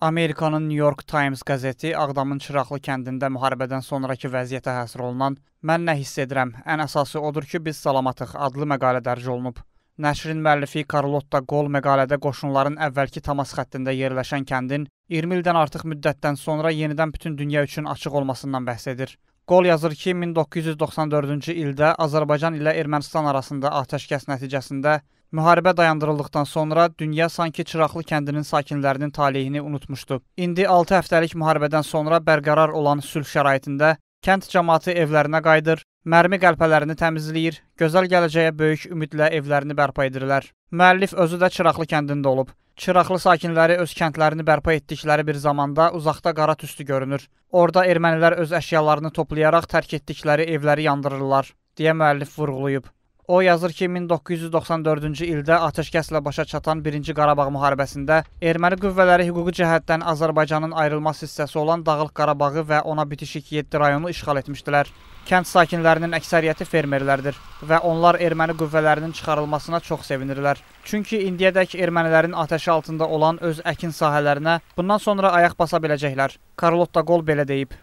Amerikanın New York Times qəzeti Ağdamın Çıraqlı kəndində müharibədən sonrakı vəziyyətə həsr olunan "Mən nə hiss edirəm? Ən əsası odur ki, biz salamatıq" adlı məqalə dərc olunub. Nəşrin müəllifi Carlotta Gol məqalədə qoşunların əvvəlki təmas xəttində yerləşən kəndin 20 ildən artıq müddətdən sonra yenidən bütün dünya üçün açıq olmasından bəhs edir. Qol yazır ki, 1994-cü ildə Azərbaycan ilə Ermənistan arasında atəşkəs nəticəsində müharibə dayandırıldıqdan sonra dünya sanki Çıraqlı kəndinin sakinlərinin taleyini unutmuşdu. İndi 6 həftəlik müharibədən sonra bərqərar olan sülh şəraitində kənd cəmaatı evlərinə qayıdır, mərmi qəlpələrini təmizləyir, gözəl gələcəyə böyük ümidlə evlərini bərpa edirlər. Müəllif özü də Çıraqlı kəndində olub. Çıraqlı sakinləri öz kəndlərini bərpa etdikləri bir zamanda uzaqda qara tüstü görünür. Orada ermənilər öz əşyalarını toplayaraq tərk etdikləri evləri yandırırlar, deyə müəllif vurğulayıb. O yazır ki, 1994-cü ildə atəşkəslə başa çatan 1-ci Qarabağ müharibəsində erməni qüvvələri hüquqi cəhətdən Azərbaycanın ayrılmaz hissəsi olan Dağlıq Qarabağı və ona bitişik 7 rayonu işğal etmişdilər. Kənd sakinlərinin əksəriyyəti fermerlərdir və onlar erməni qüvvələrinin çıxarılmasına çox sevinirlər. Çünki indiyədək ermənilərin atəşi altında olan öz əkin sahələrinə bundan sonra ayaq basa biləcəklər. Karlotta Qol belə deyib.